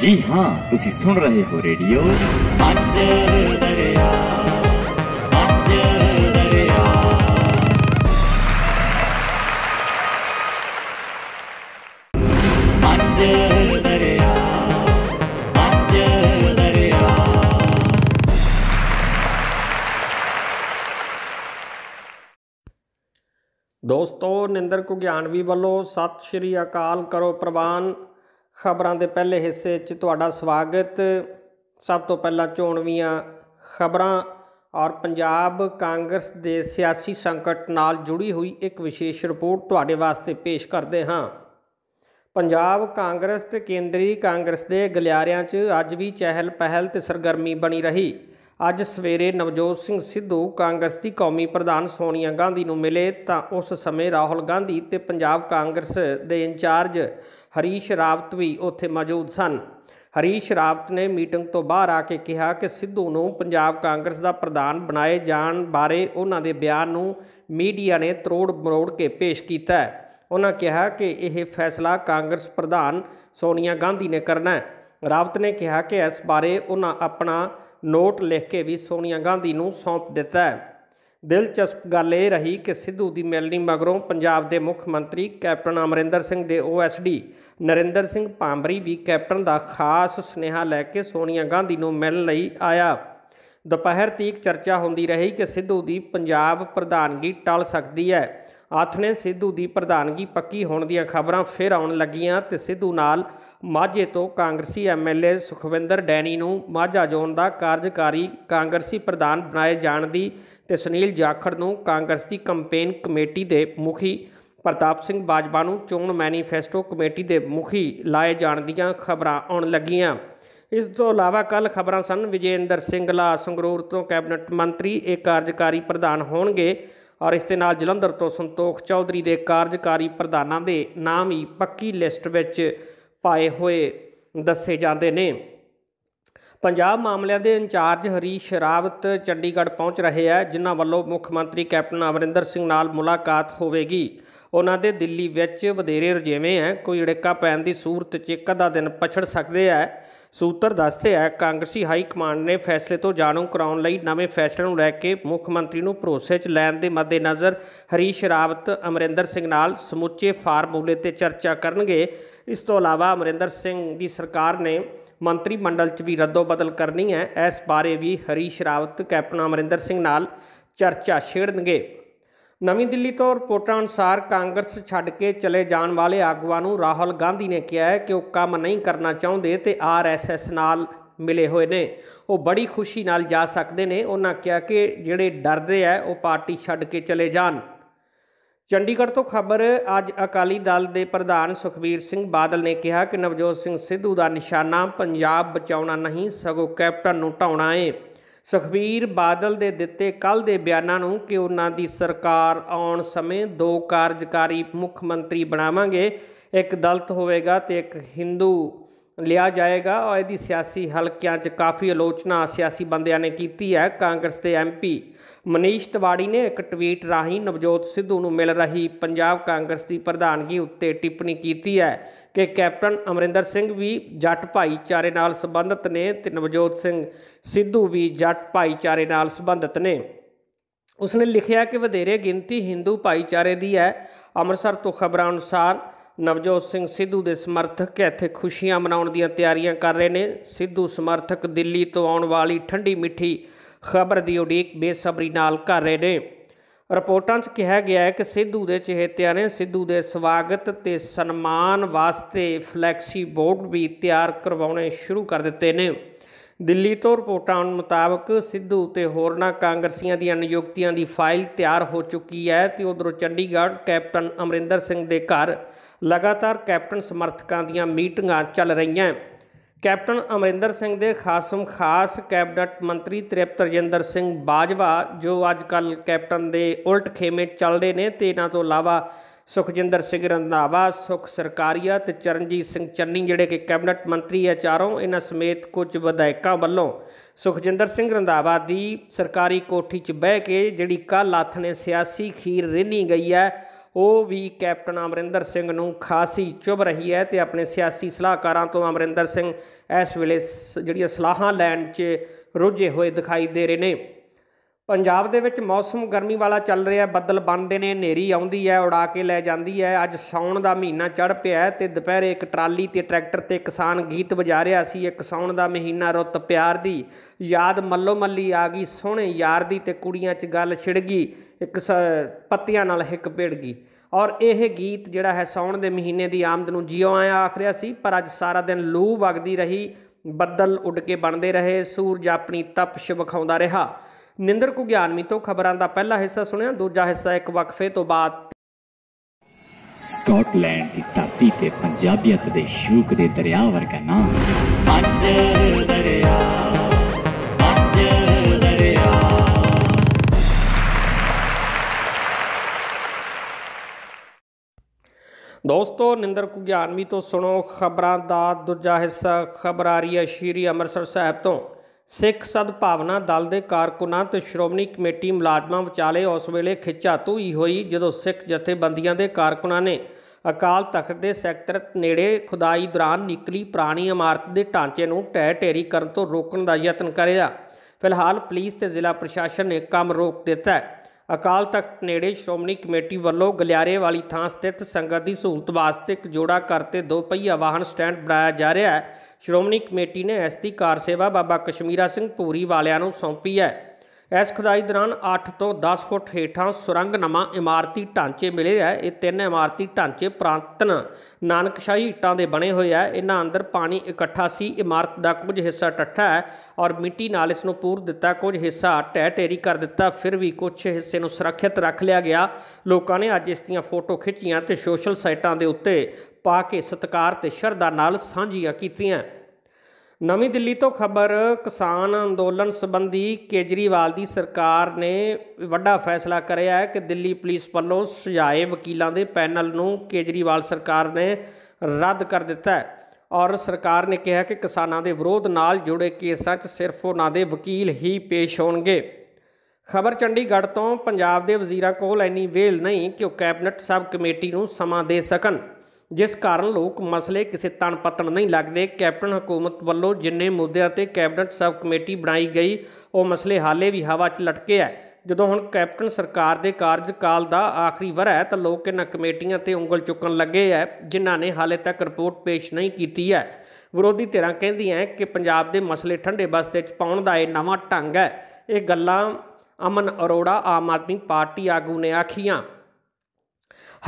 जी हाँ तुम सुन रहे हो रेडियो दोस्तों नेंद्र कुग्यानवी वालों सत श्री अकाल करो प्रवान ਖਬਰਾਂ ਦੇ ਪਹਿਲੇ ਹਿੱਸੇ 'ਚ ਤੁਹਾਡਾ ਸਵਾਗਤ ਸਭ ਤੋਂ ਪਹਿਲਾਂ ਚੋਣਵੀਆਂ ਖਬਰਾਂ ਔਰ ਪੰਜਾਬ ਕਾਂਗਰਸ ਦੇ ਸਿਆਸੀ ਸੰਕਟ ਨਾਲ ਜੁੜੀ ਹੋਈ ਇੱਕ ਵਿਸ਼ੇਸ਼ ਰਿਪੋਰਟ ਤੁਹਾਡੇ ਵਾਸਤੇ ਪੇਸ਼ ਕਰਦੇ ਹਾਂ ਪੰਜਾਬ ਕਾਂਗਰਸ ਤੇ ਕੇਂਦਰੀ ਕਾਂਗਰਸ ਦੇ ਗਲਿਆਰਿਆਂ 'ਚ ਅੱਜ ਵੀ ਚਹਿਲ ਪਹਿਲ ਤੇ ਸਰਗਰਮੀ ਬਣੀ ਰਹੀ ਅੱਜ ਸਵੇਰੇ ਨਵਜੋਤ ਸਿੰਘ ਸਿੱਧੂ ਕਾਂਗਰਸ ਦੀ ਕੌਮੀ ਪ੍ਰਧਾਨ ਸੋਨੀਆ ਗਾਂਧੀ ਨੂੰ ਮਿਲੇ ਤਾਂ ਉਸ ਸਮੇਂ ਰਾਹੁਲ ਗਾਂਧੀ ਤੇ ਪੰਜਾਬ ਕਾਂਗਰਸ ਦੇ ਇੰਚਾਰਜ ਹਰੀਸ਼ ਰਾਵਤ ਵੀ ਉੱਥੇ ਮੌਜੂਦ ਸਨ ਹਰੀਸ਼ ਰਾਵਤ ਨੇ ਮੀਟਿੰਗ ਤੋਂ ਬਾਹਰ ਆ ਕੇ ਕਿਹਾ ਕਿ ਸਿੱਧੂ ਨੂੰ ਪੰਜਾਬ ਕਾਂਗਰਸ ਦਾ ਪ੍ਰਧਾਨ ਬਣਾਏ ਜਾਣ ਬਾਰੇ ਉਹਨਾਂ ਦੇ ਬਿਆਨ ਨੂੰ ਮੀਡੀਆ ਨੇ ਤਰੋੜ ਮਰੋੜ ਕੇ ਪੇਸ਼ ਕੀਤਾ ਉਹਨਾਂ ਕਿਹਾ ਕਿ ਇਹ ਫੈਸਲਾ ਕਾਂਗਰਸ ਪ੍ਰਧਾਨ ਸੋਨੀਆ ਗਾਂਧੀ ਨੇ ਕਰਨਾ ਹੈ ਰਾਵਤ ਨੇ ਕਿਹਾ ਕਿ ਇਸ ਬਾਰੇ ਉਹਨਾਂ ਆਪਣਾ ਨੋਟ ਲਿਖ ਕੇ ਵੀ ਸੋਨੀਆ ਗਾਂਧੀ ਨੂੰ ਸੌਂਪ ਦਿੱਤਾ ਹੈ ਦਿਲਚਸਪ ਗੱਲ ਇਹ ਰਹੀ ਕਿ ਸਿੱਧੂ ਦੀ ਮਿਲਣੀ ਮਗਰੋਂ ਪੰਜਾਬ ਦੇ ਮੁੱਖ ਮੰਤਰੀ ਕੈਪਟਨ ਅਮਰਿੰਦਰ ਸਿੰਘ ਦੇ ਓਐਸਡੀ ਨਰਿੰਦਰ ਸਿੰਘ ਪਾਂਬਰੀ ਵੀ ਕੈਪਟਨ ਦਾ ਖਾਸ ਸੁਨੇਹਾ ਲੈ ਕੇ ਸੋਨੀਆ ਗਾਂਧੀ ਨੂੰ ਮਿਲਣ ਲਈ ਆਇਆ ਦੁਪਹਿਰ ਤੀਕ ਚਰਚਾ ਹੁੰਦੀ ਰਹੀ ਕਿ ਸਿੱਧੂ ਦੀ ਪੰਜਾਬ ਪ੍ਰਧਾਨਗੀ ਟਲ ਸਕਦੀ ਹੈ ਆਥਣੇ ਸਿੱਧੂ ਦੀ ਪ੍ਰਧਾਨਗੀ ਪੱਕੀ ਹੋਣ ਦੀਆਂ ਖਬਰਾਂ ਫਿਰ ਆਉਣ ਲੱਗੀਆਂ ਤੇ ਸਿੱਧੂ ਨਾਲ ਮਾਝੇ ਤੋਂ ਕਾਂਗਰਸੀ ਐਮਐਲਏ ਸੁਖਵਿੰਦਰ ਡੈਣੀ ਨੂੰ ਮਾਝਾ ਜ਼ੋਨ ਦਾ ਕਾਰਜਕਾਰੀ ਕਾਂਗਰਸੀ ਪ੍ਰਧਾਨ ਬਣਾਏ ਜਾਣ ਦੀ ਤੇ ਸੁਨੀਲ ਜਾਖੜ ਨੂੰ ਕਾਂਗਰਸ ਦੀ ਕੈਂਪੇਨ ਕਮੇਟੀ ਦੇ ਮੁਖੀ ਪ੍ਰਤਾਪ ਸਿੰਘ ਬਾਜਵਾ ਨੂੰ ਚੋਣ ਮੈਨੀਫੈਸਟੋ ਕਮੇਟੀ ਦੇ ਮੁਖੀ ਲਾਏ ਜਾਣ ਦੀਆਂ ਖਬਰਾਂ ਆਉਣ ਲੱਗੀਆਂ ਇਸ ਤੋਂ ਇਲਾਵਾ ਕੱਲ ਖਬਰਾਂ ਸਨ ਵਿਜੇਂਦਰ ਸਿੰਘਲਾ ਸੰਗਰੂਰ ਤੋਂ ਕੈਬਨਟ ਮੰਤਰੀ ਇਹ ਕਾਰਜਕਾਰੀ ਪ੍ਰਧਾਨ ਹੋਣਗੇ ਔਰ ਇਸ ਦੇ ਨਾਲ ਜਲੰਧਰ ਤੋਂ ਸੰਤੋਖ ਚੌਧਰੀ ਦੇ ਕਾਰਜਕਾਰੀ ਪ੍ਰਧਾਨਾਂ ਦੇ ਨਾਮ ਹੀ ਪੱਕੀ ਲਿਸਟ ਵਿੱਚ ਪਾਏ ਹੋਏ ਦੱਸੇ ਜਾਂਦੇ ਨੇ ਪੰਜਾਬ ਮਾਮਲਿਆਂ ਦੇ ਇੰਚਾਰਜ ਹਰੀਸ਼ ਰਾਵਤ ਚੰਡੀਗੜ੍ਹ ਪਹੁੰਚ ਰਹੇ ਆ ਜਿਨ੍ਹਾਂ ਵੱਲੋਂ ਮੁੱਖ ਮੰਤਰੀ ਕੈਪਟਨ ਅਮਰਿੰਦਰ ਸਿੰਘ ਨਾਲ ਮੁਲਾਕਾਤ ਹੋਵੇਗੀ ਉਹਨਾਂ ਦੇ ਦਿੱਲੀ ਵਿੱਚ ਵਧੇਰੇ ਰੁਝੇਵੇਂ ਆ ਕੋਈ ੜਿੱਕਾ ਪੈਣ ਦੀ ਸੂਰਤ 'ਚ ਇੱਕ ਅੱਧਾ ਦਿਨ ਪਛੜ ਸਕਦੇ ਆ ਸੂਤਰ ਦੱਸਦੇ ਆ ਕਾਂਗਰਸੀ ਹਾਈ ਕਮਾਂਡ ਨੇ ਫੈਸਲੇ ਤੋਂ ਜਾਣੂ ਕਰਾਉਣ ਲਈ ਨਵੇਂ ਫੈਸਲੇ ਨੂੰ ਲੈ ਕੇ ਮੁੱਖ ਮੰਤਰੀ ਨੂੰ ਭਰੋਸੇ 'ਚ ਲੈਣ ਦੇ ਮੱਦੇਨਜ਼ਰ ਹਰੀਸ਼ ਰਾਵਤ ਅਮਰਿੰਦਰ ਸਿੰਘ ਨਾਲ ਸਮੁੱਚੇ ਫਾਰਮੂਲੇ ਤੇ ਚਰਚਾ ਕਰਨਗੇ ਇਸ ਤੋਂ ਇਲਾਵਾ ਅਮਰਿੰਦਰ ਸਿੰਘ ਦੀ ਸਰਕਾਰ ਨੇ ਮੰਤਰੀ ਮੰਡਲ 'ਚ ਵੀ ਰੱਦੋ-ਬਦਲ ਕਰਨੀ ਹੈ ਇਸ ਬਾਰੇ ਵੀ ਹਰੀਸ਼ ਰਾਵਤ ਕੈਪਟਨ ਅਮਰਿੰਦਰ ਸਿੰਘ ਨਾਲ ਚਰਚਾ ਛੇੜਨਗੇ ਨਵੀਂ ਦਿੱਲੀ ਤੋਂ ਰਿਪੋਰਟਾਂ ਅਨੁਸਾਰ ਕਾਂਗਰਸ ਛੱਡ ਕੇ ਚਲੇ ਜਾਣ ਵਾਲੇ ਆਗੂਆਂ ਨੂੰ ਰਾਹੁਲ ਗਾਂਧੀ ਨੇ ਕਿਹਾ ਹੈ ਕਿ ਉਹ ਕੰਮ ਨਹੀਂ ਕਰਨਾ ਚਾਹੁੰਦੇ ਤੇ ਆਰਐਸਐਸ ਨਾਲ ਮਿਲੇ ਹੋਏ ਨੇ ਉਹ ਬੜੀ ਖੁਸ਼ੀ ਨਾਲ ਜਾ ਸਕਦੇ ਨੇ ਉਹਨਾਂ ਕਿਹਾ ਕਿ ਜਿਹੜੇ ਡਰਦੇ ਆ ਉਹ ਪਾਰਟੀ ਛੱਡ ਕੇ ਚਲੇ ਜਾਣ ਚੰਡੀਗੜ੍ਹ ਤੋਂ ਖਬਰ ਅੱਜ ਅਕਾਲੀ ਦਲ ਦੇ ਪ੍ਰਧਾਨ ਸੁਖਬੀਰ ਸਿੰਘ ਬਾਦਲ ਨੇ ਕਿਹਾ ਕਿ ਨਵਜੋਤ ਸਿੰਘ ਸਿੱਧੂ ਦਾ ਨਿਸ਼ਾਨਾ ਪੰਜਾਬ ਬਚਾਉਣਾ ਨਹੀਂ ਸਗੋਂ ਕੈਪਟਨ ਨੂੰ ਢਾਉਣਾ ਏ ਸੁਖਬੀਰ ਬਾਦਲ ਦੇ ਦਿੱਤੇ ਕੱਲ ਦੇ ਬਿਆਨਾਂ ਨੂੰ ਕਿ ਉਹਨਾਂ ਦੀ ਸਰਕਾਰ ਆਉਣ ਸਮੇਂ ਦੋ ਕਾਰਜਕਾਰੀ ਮੁੱਖ ਮੰਤਰੀ ਬਣਾਵਾਂਗੇ ਇੱਕ ਦਲਤ ਹੋਵੇਗਾ ਤੇ ਇੱਕ ਹਿੰਦੂ ਲਿਆ ਜਾਏਗਾ ਔਰ ਇਹਦੀ ਸਿਆਸੀ ਹਲਕਿਆਂ 'ਚ ਕਾਫੀ ਆਲੋਚਨਾ ਸਿਆਸੀ ਬੰਦਿਆਂ ਨੇ ਕੀਤੀ ਹੈ ਕਾਂਗਰਸ ਦੇ ਐਮਪੀ ਮਨੀਸ਼ ਤਿਵਾੜੀ ਨੇ ਇੱਕ ਟਵੀਟ ਰਾਹੀਂ ਨਵਜੋਤ ਸਿੱਧੂ ਨੂੰ ਮਿਲ ਰਹੀ ਪੰਜਾਬ ਕਾਂਗਰਸ ਦੀ ਪ੍ਰਧਾਨਗੀ ਉੱਤੇ ਟਿੱਪਣੀ ਕੀਤੀ ਹੈ ਕਿ ਕੈਪਟਨ ਅਮਰਿੰਦਰ ਸਿੰਘ ਵੀ ਜੱਟ ਭਾਈਚਾਰੇ ਨਾਲ ਸੰਬੰਧਿਤ ਨੇ ਤੇ ਨਵਜੋਤ ਸਿੰਘ ਸਿੱਧੂ ਵੀ ਜੱਟ ਭਾਈਚਾਰੇ ਨਾਲ ਸੰਬੰਧਿਤ ਨੇ ਉਸਨੇ ਲਿਖਿਆ ਕਿ ਵਧੇਰੇ ਗਿਣਤੀ ਹਿੰਦੂ ਭਾਈਚਾਰੇ ਦੀ ਹੈ ਅੰਮ੍ਰਿਤਸਰ ਤੋਂ ਖਬਰਾਂ ਅਨੁਸਾਰ ਨਵਜੋਤ ਸਿੰਘ ਸਿੱਧੂ ਦੇ ਸਮਰਥਕ ਇੱਥੇ ਖੁਸ਼ੀਆਂ ਮਨਾਉਣ ਦੀਆਂ ਤਿਆਰੀਆਂ ਕਰ ਰਹੇ ਨੇ ਸਿੱਧੂ ਸਮਰਥਕ ਦਿੱਲੀ ਤੋਂ ਆਉਣ ਵਾਲੀ ਠੰਡੀ ਮਿੱਠੀ ਖਬਰ ਦੀ ਉਡੀਕ ਬੇਸਬਰੀ ਨਾਲ ਕਰ ਰਹੇ ਨੇ ਰਿਪੋਰਟਾਂ 'ਚ ਕਿਹਾ ਗਿਆ ਹੈ ਕਿ ਸਿੱਧੂ ਦੇ ਚਹੇਤਿਆਂ ਨੇ ਸਿੱਧੂ ਦੇ ਸਵਾਗਤ ਤੇ ਸਨਮਾਨ ਵਾਸਤੇ ਫਲੈਕਸੀ ਬੋਰਡ ਵੀ ਤਿਆਰ ਕਰਵਾਉਣੇ ਸ਼ੁਰੂ ਕਰ ਦਿੱਤੇ ਨੇ ਦਿੱਲੀ ਤੋਂ ਰਿਪੋਰਟਾਂ ਮੁਤਾਬਕ ਸਿੱਧੂ ਤੇ ਹੋਰਨਾਂ ਕਾਂਗਰਸੀਆਂ ਦੀਆਂ ਨਿਯੁਕਤੀਆਂ ਦੀ ਫਾਈਲ ਤਿਆਰ ਹੋ ਚੁੱਕੀ ਹੈ ਤੇ ਉਧਰੋਂ ਚੰਡੀਗੜ੍ਹ ਕੈਪਟਨ ਅਮਰਿੰਦਰ ਸਿੰਘ ਦੇ ਘਰ ਲਗਾਤਾਰ ਕੈਪਟਨ ਸਮਰਥਕਾਂ ਦੀਆਂ ਮੀਟਿੰਗਾਂ ਚੱਲ ਰਹੀਆਂ ਕੈਪਟਨ ਅਮਰਿੰਦਰ ਸਿੰਘ ਦੇ ਖਾਸਮ ਖਾਸ ਕੈਬਨਟ ਮੰਤਰੀ ਤ੍ਰਿਪਤ ਰਜਿੰਦਰ ਸਿੰਘ ਬਾਜਵਾ ਜੋ ਅੱਜ ਕੱਲ ਕੈਪਟਨ ਦੇ ਉਲਟ ਖੇਮੇ ਚੱਲਦੇ ਨੇ ਤੇ ਇਹਨਾਂ ਤੋਂ ਇਲਾਵਾ ਸੁਖਜਿੰਦਰ ਸਿੰਘ ਰੰਧਾਵਾ ਸੁਖ ਸਰਕਾਰੀਆ ਤੇ ਚਰਨਜੀਤ ਸਿੰਘ ਚੰਨੀ ਜਿਹੜੇ ਕਿ ਕੈਬਨਿਟ ਮੰਤਰੀ ਆ ਚਾਰੋਂ ਇਹਨਾਂ ਸਮੇਤ ਕੁਝ ਵਿਧਾਇਕਾਂ ਵੱਲੋਂ ਸੁਖਜਿੰਦਰ ਸਿੰਘ ਰੰਧਾਵਾ ਦੀ ਸਰਕਾਰੀ ਕੋਠੀ 'ਚ ਬਹਿ ਕੇ ਜਿਹੜੀ ਕੱਲ ਹੱਥ ਨੇ ਸਿਆਸੀ ਖੀਰ ਰਿੰਨੀ ਗਈ ਹੈ ਉਹ ਵੀ ਕੈਪਟਨ ਅਮਰਿੰਦਰ ਸਿੰਘ ਨੂੰ ਖਾਸੀ ਚੁਭ ਰਹੀ ਹੈ ਤੇ ਆਪਣੇ ਸਿਆਸੀ ਸਲਾਹਕਾਰਾਂ ਤੋਂ ਅਮਰਿੰਦਰ ਸਿੰਘ ਇਸ ਵੇਲੇ ਜਿਹੜੀਆਂ ਸਲਾਹਾਂ ਲੈਣ 'ਚ ਰੁੱਝੇ ਹੋਏ ਦਿਖਾਈ ਦੇ ਰਹੇ ਨੇ ਪੰਜਾਬ ਦੇ ਵਿੱਚ ਮੌਸਮ ਗਰਮੀ ਵਾਲਾ ਚੱਲ ਰਿਹਾ ਬੱਦਲ ਬਣਦੇ ਨੇ ਹਨੇਰੀ ਆਉਂਦੀ ਹੈ ਉਡਾ ਕੇ ਲੈ ਜਾਂਦੀ ਹੈ ਅੱਜ ਸੌਣ ਦਾ ਮਹੀਨਾ ਚੜ ਪਿਆ ਤੇ ਦੁਪਹਿਰੇ ਇੱਕ ਟਰਾਲੀ ਤੇ ਟਰੈਕਟਰ ਤੇ ਕਿਸਾਨ ਗੀਤ ਵਜਾ ਰਿਹਾ ਸੀ ਇੱਕ ਸੌਣ ਦਾ ਮਹੀਨਾ ਰੁੱਤ ਪਿਆਰ ਦੀ ਯਾਦ ਮੱਲੋ ਮੱਲੀ ਆ ਗਈ ਸੋਹਣੇ ਯਾਰ ਦੀ ਤੇ ਕੁੜੀਆਂ 'ਚ ਗੱਲ ਛਿੜ ਗਈ ਇੱਕ ਪੱਤਿਆਂ ਨਾਲ ਹਿੱਕ ਪੇੜ ਗਈ ਔਰ ਇਹ ਗੀਤ ਜਿਹੜਾ ਹੈ ਸੌਣ ਦੇ ਮਹੀਨੇ ਦੀ ਆਮਦ ਨੂੰ ਜਿਉਂ ਆਇਆ ਆਖ ਰਿਹਾ ਸੀ ਪਰ ਅੱਜ ਸਾਰਾ ਦਿਨ ਲੂ ਵਗਦੀ ਰਹੀ ਬੱਦਲ ਉੱਡ ਕੇ ਬਣਦੇ ਰਹੇ ਸੂਰਜ ਆਪਣੀ ਤਪਸ਼ ਵਿਖਾਉਂਦਾ ਰਿਹਾ ਨਿੰਦਰ ਗਿਆਨਮੀ ਤੋਂ ਖਬਰਾਂ ਦਾ ਪਹਿਲਾ ਹਿੱਸਾ ਸੁਣਿਆ ਦੂਜਾ ਹਿੱਸਾ ਇੱਕ ਵਕਫੇ ਤੋਂ ਬਾਅਦ ਸਕਾਟਲੈਂਡ ਦੀ ਧਰਤੀ ਤੇ ਪੰਜਾਬੀਅਤ ਦੇ ਸ਼ੂਕ ਦੇ ਦਰਿਆ ਵਰਗਾ ਨਾਮ ਪੰਜ ਦਰਿਆ ਪੰਜ ਦਰਿਆ ਦੋਸਤੋ ਨਿੰਦਰ ਗਿਆਨਮੀ ਤੋਂ ਸੁਣੋ ਖਬਰਾਂ ਦਾ ਦੂਜਾ ਹਿੱਸਾ ਖਬਰ ਆ ਰਹੀ ਹੈ ਸ਼੍ਰੀ ਅੰਮ੍ਰਿਤਸਰ ਸਾਹਿਬ ਤੋਂ ਸਿੱਖ ਸਦਭਾਵਨਾ ਦਲ ਦੇ ਕਾਰਕੁਨਾਂ ਤੇ ਸ਼੍ਰੋਮਣੀ ਕਮੇਟੀ ਮੁਲਾਜ਼ਮਾਂ ਵਿਚਾਲੇ ਉਸ ਵੇਲੇ ਖਿੱਚਾ ਧੂਈ ਹੋਈ ਜਦੋਂ ਸਿੱਖ ਜਥੇਬੰਦੀਆਂ ਦੇ ਕਾਰਕੁਨਾਂ ਨੇ ਅਕਾਲ ਤਖਤ ਦੇ ਸੈਕਟਰ ਨੇੜੇ ਖੁਦਾਈ ਦੌਰਾਨ ਨਿਕਲੀ ਪੁਰਾਣੀ ਇਮਾਰਤ ਦੇ ਢਾਂਚੇ ਨੂੰ ਟਹਿ ਟੇਰੀ ਕਰਨ ਤੋਂ ਰੋਕਣ ਦਾ ਯਤਨ ਕਰਿਆ ਫਿਲਹਾਲ ਪੁਲਿਸ ਤੇ ਜ਼ਿਲ੍ਹਾ ਪ੍ਰਸ਼ਾਸਨ ਨੇ ਕੰਮ ਰੋਕ ਦਿੱਤਾ ਹੈ ਅਕਾਲ ਤਖਤ ਨੇੜੇ ਸ਼੍ਰੋਮਣੀ ਕਮੇਟੀ ਵੱਲੋਂ ਗਲਿਆਰੇ ਵਾਲੀ ਥਾਂ ਸਥਿਤ ਸੰਗਤ ਦੀ ਸਹੂਲਤ ਵਾਸਤੇ ਇੱਕ ਜੋੜਾ ਕਰਤੇ ਦੋ ਪਹੀਆ ਵਾਹਨ ਸਟੈਂਡ ਬਣਾਇਆ ਜਾ ਰਿਹਾ ਹੈ ਸ਼੍ਰੋਮਣੀ ਕਮੇਟੀ ਨੇ ਐਸਟੀ ਕਾਰ ਸੇਵਾ ਬਾਬਾ ਕਸ਼ਮੀਰਾ ਸਿੰਘ ਪੂਰੀ ਵਾਲਿਆਂ ਨੂੰ ਸੌਂਪੀ ਹੈ ਇਸ ਖੁਦਾਈ ਦੌਰਾਨ 8 ਤੋਂ 10 ਫੁੱਟ ਹੇਠਾਂ ਨਮਾ ਇਮਾਰਤੀ ਢਾਂਚੇ ਮਿਲੇ ਹੈ ਇਹ ਤਿੰਨ ਇਮਾਰਤੀ ਢਾਂਚੇ ਪ੍ਰਾਂਤਨ ਨਾਨਕਸ਼ਾਹੀ ਇੱਟਾਂ ਦੇ ਬਣੇ ਹੋਏ ਆ ਇਹਨਾਂ ਅੰਦਰ ਪਾਣੀ ਇਕੱਠਾ ਸੀ ਇਮਾਰਤ ਦਾ ਕੁਝ ਹਿੱਸਾ ਟੱਠਾ ਹੈ ਔਰ ਮਿੱਟੀ ਨਾਲ ਇਸ ਨੂੰ ਪੂਰ ਦਿੱਤਾ ਕੁਝ ਹਿੱਸਾ ਟਹਿ ਟੇਰੀ ਕਰ ਦਿੱਤਾ ਫਿਰ ਵੀ ਕੁਝ ਹਿੱਸੇ ਨੂੰ ਸੁਰੱਖਿਅਤ ਰੱਖ ਲਿਆ ਗਿਆ ਲੋਕਾਂ ਨੇ ਅੱਜ ਇਸ ਦੀਆਂ ਫੋਟੋ ਖਿੱਚੀਆਂ ਤੇ ਸੋਸ਼ਲ ਸਾਈਟਾਂ ਦੇ ਉੱਤੇ ਪਾ ਕੇ ਸਤਕਾਰ ਤੇ ਸ਼ਰਧਾ ਨਾਲ ਸਾਂਝੀਆਂ ਕੀਤੀਆਂ ਨਵੀਂ ਦਿੱਲੀ ਤੋਂ ਖਬਰ ਕਿਸਾਨ ਅੰਦੋਲਨ ਸੰਬੰਧੀ ਕੇਜਰੀਵਾਲ ਦੀ ਸਰਕਾਰ ਨੇ ਵੱਡਾ ਫੈਸਲਾ ਕਰਿਆ ਹੈ ਕਿ ਦਿੱਲੀ ਪੁਲਿਸ ਵੱਲੋਂ ਸਜਾਏ ਵਕੀਲਾਂ ਦੇ ਪੈਨਲ ਨੂੰ ਕੇਜਰੀਵਾਲ ਸਰਕਾਰ ਨੇ ਰੱਦ ਕਰ ਦਿੱਤਾ ਹੈ ਔਰ ਸਰਕਾਰ ਨੇ ਕਿਹਾ ਕਿ ਕਿਸਾਨਾਂ ਦੇ ਵਿਰੋਧ ਨਾਲ ਜੁੜੇ ਕੇਸਾਂ 'ਚ ਸਿਰਫ ਉਹਨਾਂ ਦੇ ਵਕੀਲ ਹੀ ਪੇਸ਼ ਹੋਣਗੇ ਖਬਰ ਚੰਡੀਗੜ੍ਹ ਤੋਂ ਪੰਜਾਬ ਦੇ ਵਜ਼ੀਰਾਂ ਕੋਲ ਐਨੀ ਵੇਲ ਨਹੀਂ ਕਿ ਉਹ ਕੈਬਨਿਟ ਸਬ ਕਮੇਟੀ ਨੂੰ ਸਮਾਂ ਦੇ ਸਕਣ ਜਿਸ ਕਾਰਨ ਲੋਕ ਮਸਲੇ ਕਿਸੇ ਤਣ ਪਤਣ ਨਹੀਂ ਲੱਗਦੇ ਕੈਪਟਨ ਹਕੂਮਤ ਵੱਲੋਂ ਜਿੰਨੇ ਮੁੱਦਿਆਂ ਤੇ ਕੈਬਨਟ ਸਬ ਕਮੇਟੀ ਬਣਾਈ ਗਈ ਉਹ ਮਸਲੇ ਹਾਲੇ ਵੀ ਹਵਾ 'ਚ ਲਟਕੇ ਆ ਜਦੋਂ ਹੁਣ ਕੈਪਟਨ ਸਰਕਾਰ ਦੇ ਕਾਰਜਕਾਲ ਦਾ ਆਖਰੀ ਵਰ ਹੈ ਤਾਂ ਲੋਕ ਇਹਨਾਂ ਕਮੇਟੀਆਂ ਤੇ ਉਂਗਲ ਚੁੱਕਣ ਲੱਗੇ ਆ ਜਿਨ੍ਹਾਂ ਨੇ ਹਾਲੇ ਤੱਕ ਰਿਪੋਰਟ ਪੇਸ਼ ਨਹੀਂ ਕੀਤੀ ਹੈ ਵਿਰੋਧੀ ਧਿਰਾਂ ਕਹਿੰਦੀਆਂ ਕਿ ਪੰਜਾਬ ਦੇ ਮਸਲੇ ਠੰਡੇ ਬਸਤੇ 'ਚ ਪਾਉਣ ਦਾ ਇਹ ਨਵਾਂ ਢੰਗ ਹੈ ਇਹ ਗੱਲਾਂ ਅਮਨ ਅਰੋੜਾ ਆਮ ਆਦਮੀ ਪਾਰਟੀ ਆਗੂ ਨੇ ਆਖੀਆਂ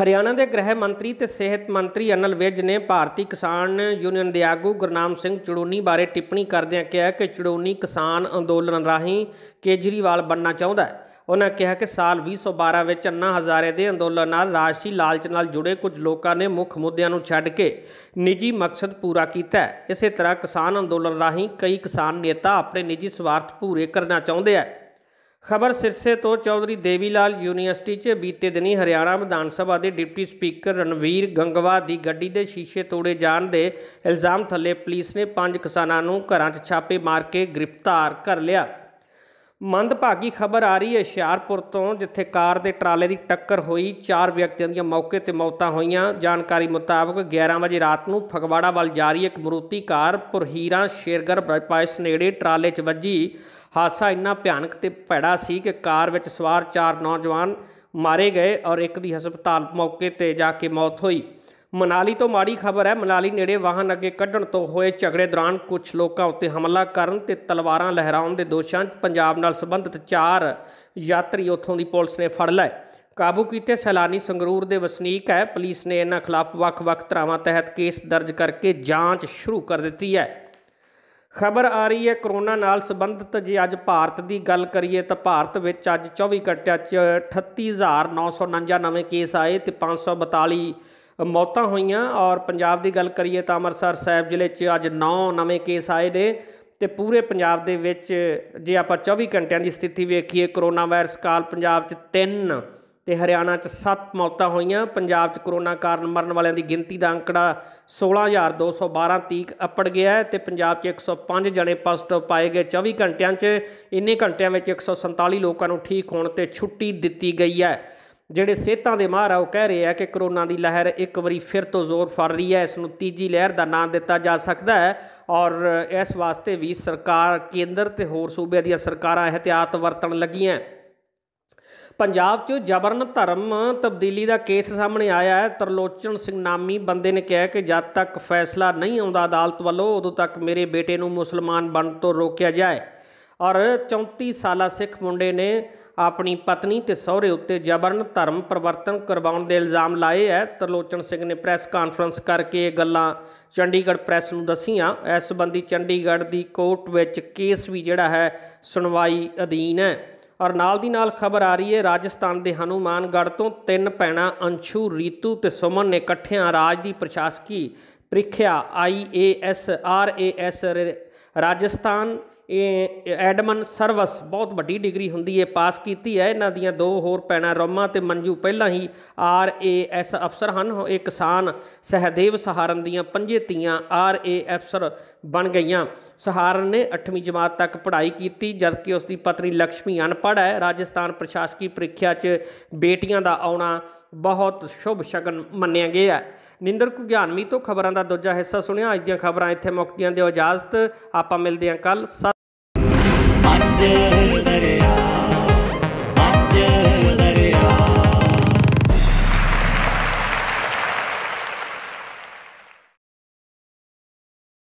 ਹਰਿਆਣਾ ਦੇ ਗ੍ਰਹਿ ਮੰਤਰੀ ਤੇ ਸਿਹਤ ਮੰਤਰੀ ਅਨਲ ਵਿਜ ਨੇ ਭਾਰਤੀ ਕਿਸਾਨ ਯੂਨੀਅਨ ਦੇ ਆਗੂ ਗੁਰਨਾਮ ਸਿੰਘ ਚੜੋਨੀ ਬਾਰੇ ਟਿੱਪਣੀ ਕਰਦਿਆਂ ਕਿਹਾ ਕਿ ਚੜੋਨੀ ਕਿਸਾਨ ਅੰਦੋਲਨ ਰਾਹੀਂ ਕੇਜਰੀਵਾਲ ਬੰਨਣਾ ਚਾਹੁੰਦਾ ਹੈ ਉਹਨਾਂ ਕਿਹਾ ਕਿ ਸਾਲ 2012 ਵਿੱਚ ਅੰਨਾ ਹਜ਼ਾਰੇ ਦੇ ਅੰਦੋਲਨ ਨਾਲ ਰਾਸ਼ਟਰੀ ਲਾਲਚ ਨਾਲ ਜੁੜੇ ਕੁਝ ਲੋਕਾਂ ਨੇ ਮੁੱਖ ਮੁੱਦਿਆਂ ਨੂੰ ਛੱਡ ਕੇ ਨਿੱਜੀ ਮਕਸਦ ਪੂਰਾ ਕੀਤਾ ਇਸੇ ਤਰ੍ਹਾਂ ਕਿਸਾਨ ਅੰਦੋਲਨ ਰਾਹੀਂ ਕਈ ਕਿਸਾਨ ਨੇਤਾ ਆਪਣੇ ਨਿੱਜੀ ਸਵਾਰਥ ਪੂਰੇ ਕਰਨਾ ਚਾਹੁੰਦੇ ਆ ਖਬਰ ਸਿਰਸੇ ਤੋਂ ਚੌਧਰੀ ਦੇਵੀ ਲਾਲ ਯੂਨੀਵਰਸਿਟੀ 'ਚ ਬੀਤੇ ਦਿਨੀ ਹਰਿਆਣਾ ਵਿਧਾਨ ਸਭਾ ਦੇ ਡਿਪਟੀ ਸਪੀਕਰ ਰਣਵੀਰ ਗੰਗਵਾ ਦੀ ਗੱਡੀ ਦੇ ਸ਼ੀਸ਼ੇ ਤੋੜੇ ਜਾਣ ਦੇ ਇਲਜ਼ਾਮ ਥੱਲੇ ਪੁਲਿਸ ਨੇ ਪੰਜ ਕਿਸਾਨਾਂ ਨੂੰ ਘਰਾਂ 'ਚ ਛਾਪੇ ਮਾਰ ਕੇ ਗ੍ਰਿਫਤਾਰ ਕਰ ਲਿਆ ਮੰਦਭਾਗੀ ਖਬਰ ਆ ਰਹੀ ਹੈ ਹਿਸ਼ਿਆਰਪੁਰ ਤੋਂ ਜਿੱਥੇ ਕਾਰ ਦੇ ਟਰਾਲੇ ਦੀ ਟੱਕਰ ਹੋਈ ਚਾਰ ਵਿਅਕਤੀਆਂ ਦੀਆਂ ਮੌਕੇ ਤੇ ਮੌਤਾਂ ਹੋਈਆਂ ਜਾਣਕਾਰੀ ਮੁਤਾਬਕ 11 ਵਜੇ ਰਾਤ ਨੂੰ ਫਗਵਾੜਾ ਵੱਲ ਜਾ ਰਹੀ ਇੱਕ ਮਰੂਤੀ ਕਾਰ ਪੁਰਹੀਰਾ ਸ਼ੇਰਗਰ ਬਾਈਪਾਸ ਨੇੜੇ ਟਰਾਲੇ 'ਚ ਵੱਜੀ ਹਾਦਸਾ ਇੰਨਾ ਭਿਆਨਕ ਤੇ ਭੈੜਾ ਸੀ ਕਿ ਕਾਰ ਵਿੱਚ ਸਵਾਰ ਚਾਰ ਨੌਜਵਾਨ ਮਾਰੇ ਗਏ ਔਰ ਇੱਕ ਦੀ ਹਸਪਤਾਲ ਮੌਕੇ ਤੇ ਜਾ ਕੇ ਮੌਤ ਹੋਈ ਮਨਾਲੀ ਤੋਂ ਮਾੜੀ ਖਬਰ ਹੈ ਮਨਾਲੀ ਨੇੜੇ ਵਾਹਨ ਅੱਗੇ ਕੱਢਣ ਤੋਂ ਹੋਏ ਝਗੜੇ ਦੌਰਾਨ ਕੁਝ ਲੋਕਾਂ ਉੱਤੇ ਹਮਲਾ ਕਰਨ ਤੇ ਤਲਵਾਰਾਂ ਲਹਿਰਾਉਣ ਦੇ ਦੋਸ਼ਾਂ 'ਚ ਪੰਜਾਬ ਨਾਲ ਸੰਬੰਧਿਤ ਚਾਰ ਯਾਤਰੀ ਉੱਥੋਂ ਦੀ ਪੁਲਿਸ ਨੇ ਫੜ ਲਏ ਕਾਬੂ ਕੀਤੇ ਸੈਲਾਨੀ ਸੰਗਰੂਰ ਦੇ ਵਸਨੀਕ ਹੈ ਪੁਲਿਸ ਨੇ ਇਹਨਾਂ ਖਿਲਾਫ ਵੱਖ-ਵੱਖ ਧਰਾਵਾਂ ਤਹਿਤ ਕੇਸ ਦਰਜ ਕਰਕੇ ਜਾਂਚ ਸ਼ੁਰੂ ਕਰ ਦਿੱਤੀ ਹੈ ਖਬਰ ਆ ਰਹੀ ਹੈ ਕਰੋਨਾ ਨਾਲ ਸੰਬੰਧਿਤ ਜੇ ਅੱਜ ਭਾਰਤ ਦੀ ਗੱਲ ਕਰੀਏ ਤਾਂ ਭਾਰਤ ਵਿੱਚ ਅੱਜ 24 ਘੰਟਿਆਂ 'ਚ 38949 ਨਵੇਂ ਕੇਸ ਆਏ ਤੇ 542 ਮੌਤਾਂ ਹੋਈਆਂ ਔਰ ਪੰਜਾਬ ਦੀ ਗੱਲ ਕਰੀਏ ਤਾਂ ਅੰਮ੍ਰਿਤਸਰ ਸਾਹਿਬ ਜ਼ਿਲ੍ਹੇ 'ਚ ਅੱਜ 9 ਨਵੇਂ ਕੇਸ ਆਏ ਨੇ ਤੇ ਪੂਰੇ ਪੰਜਾਬ ਦੇ ਵਿੱਚ ਜੇ ਆਪਾਂ 24 ਘੰਟਿਆਂ ਦੀ ਸਥਿਤੀ ਵੇਖੀਏ ਕਰੋਨਾ ਵਾਇਰਸ ਕਾਲ ਪੰਜਾਬ 'ਚ 3 ਤੇ ਹਰਿਆਣਾ 'ਚ 7 ਮੌਤਾਂ ਹੋਈਆਂ ਪੰਜਾਬ 'ਚ ਕਰੋਨਾ ਕਾਰਨ ਮਰਨ ਵਾਲਿਆਂ ਦੀ ਗਿਣਤੀ ਦਾ ਅੰਕੜਾ 16212 ਤੀਕ ਅਪੜ ਗਿਆ ਹੈ ਤੇ ਪੰਜਾਬ 'ਚ 105 ਜਣੇ ਪੋਜ਼ਿਟਿਵ ਪਾਏ ਗਏ 24 ਘੰਟਿਆਂ 'ਚ ਇੰਨੇ ਘੰਟਿਆਂ ਵਿੱਚ 147 ਲੋਕਾਂ ਨੂੰ ਠੀਕ ਹੋਣ ਤੇ ਛੁੱਟੀ ਦਿੱਤੀ ਗਈ ਹੈ ਜਿਹੜੇ ਸਿਹਤਾਂ ਦੇ ਮਾਹਰ ਆ ਉਹ ਕਹਿ ਰਹੇ ਆ ਕਿ ਕਰੋਨਾ ਦੀ ਲਹਿਰ ਇੱਕ ਵਾਰੀ ਫਿਰ ਤੋਂ ਜ਼ੋਰ ਫੜ ਰਹੀ ਹੈ ਇਸ ਨੂੰ ਤੀਜੀ ਲਹਿਰ ਦਾ ਨਾਮ ਦਿੱਤਾ ਜਾ ਸਕਦਾ ਹੈ ਔਰ ਇਸ ਵਾਸਤੇ ਵੀ ਸਰਕਾਰ ਕੇਂਦਰ ਤੇ ਹੋਰ ਸੂਬਿਆਂ ਦੀਆਂ ਸਰਕਾਰਾਂ ਇਹਤਿਆਤ ਵਰਤਣ ਲੱਗੀਆਂ ਪੰਜਾਬ 'ਚ ਜਬਰਨ ਧਰਮ ਤਬਦੀਲੀ ਦਾ ਕੇਸ ਸਾਹਮਣੇ ਆਇਆ ਹੈ ਤਰਲੋਚਨ ਸਿੰਘ ਨਾਮੀ ਬੰਦੇ ਨੇ ਕਿਹਾ ਕਿ ਜਦ ਤੱਕ ਫੈਸਲਾ ਨਹੀਂ ਆਉਂਦਾ ਅਦਾਲਤ ਵੱਲੋਂ ਉਦੋਂ ਤੱਕ ਮੇਰੇ ਬੇਟੇ ਨੂੰ ਮੁਸਲਮਾਨ ਬਣਨ ਤੋਂ ਰੋਕਿਆ ਜਾਏ ਔਰ 34 ਸਾਲਾ ਸਿੱਖ ਮੁੰਡੇ ਨੇ ਆਪਣੀ ਪਤਨੀ ਤੇ ਸਹੁਰੇ ਉੱਤੇ ਜਬਰਨ ਧਰਮ ਪਰਿਵਰਤਨ ਕਰਵਾਉਣ ਦੇ ਇਲਜ਼ਾਮ ਲਾਏ ਹੈ ਤਰਲੋਚਨ ਸਿੰਘ ਨੇ ਪ੍ਰੈਸ ਕਾਨਫਰੰਸ ਕਰਕੇ ਇਹ ਗੱਲਾਂ ਚੰਡੀਗੜ੍ਹ ਪ੍ਰੈਸ ਨੂੰ ਦਸੀਆਂ ਇਸ ਸੰਬੰਧੀ ਚੰਡੀਗੜ੍ਹ ਦੀ ਕੋਰਟ ਵਿੱਚ ਕੇਸ ਵੀ ਜਿਹੜਾ ਹੈ ਸੁਣਵਾਈ ਅਧੀਨ ਹੈ ਔਰ ਨਾਲ ਦੀ ਨਾਲ ਖਬਰ ਆ ਰਹੀ ਹੈ ਰਾਜਸਥਾਨ ਦੇ ਹਨੂਮਾਨਗੜ ਤੋਂ ਤਿੰਨ ਪੈਣਾ ਅੰਸ਼ੂ ਰੀਤੂ ਤੇ ਸੁਮਨ ਨੇ ਇਕੱਠਿਆਂ ਰਾਜ ਦੀ ਪ੍ਰਸ਼ਾਸਕੀ ਪ੍ਰੀਖਿਆ IAS RAS Rajasthan admin service ਬਹੁਤ ਵੱਡੀ ਡਿਗਰੀ ਹੁੰਦੀ ਹੈ ਪਾਸ ਕੀਤੀ ਹੈ ਇਹਨਾਂ ਦੀਆਂ ਦੋ ਹੋਰ ਪੈਣਾ ਰੋਮਾ ਤੇ ਮੰਜੂ ਪਹਿਲਾਂ ਹੀ ਆਰ ਏ ਐਸ ਅਫਸਰ ਹਨ ਇਹ ਕਿਸਾਨ ਸਹਦੇਵ ਸਹਾਰਨ ਦੀਆਂ ਪੰਜੇ ਤੀਆਂ ਆਰ ਏ ਅਫਸਰ ਬਣ ਗਈਆਂ ਸਹਾਰਨ ਨੇ 8ਵੀਂ ਜਮਾਤ ਤੱਕ ਪੜ੍ਹਾਈ ਕੀਤੀ ਜਦਕਿ ਉਸ ਦੀ ਪਤਨੀ ਲక్ష్ਮੀ ਅਨਪੜ੍ਹ ਹੈ ਰਾਜਸਥਾਨ ਪ੍ਰਸ਼ਾਸਕੀ ਪ੍ਰੀਖਿਆ 'ਚ ਬੇਟੀਆਂ ਦਾ ਆਉਣਾ ਬਹੁਤ ਸ਼ੁਭ ਸ਼ਗਨ ਮੰਨਿਆ ਗਿਆ ਹੈ ਨਿੰਦਰ ਗਿਆਨਮੀ ਤੋਂ ਖਬਰਾਂ ਦਾ ਦੂਜਾ ਹਿੱਸਾ ਸੁਣਿਆ ਅੱਜ ਦੀਆਂ ਖਬਰਾਂ ਇੱਥੇ ਮੁਕਤੀਆਂ ਦੇ ਇਜਾਜ਼ਤ ਆਪਾਂ ਮਿਲਦੇ ਹਾਂ ਕੱਲ 7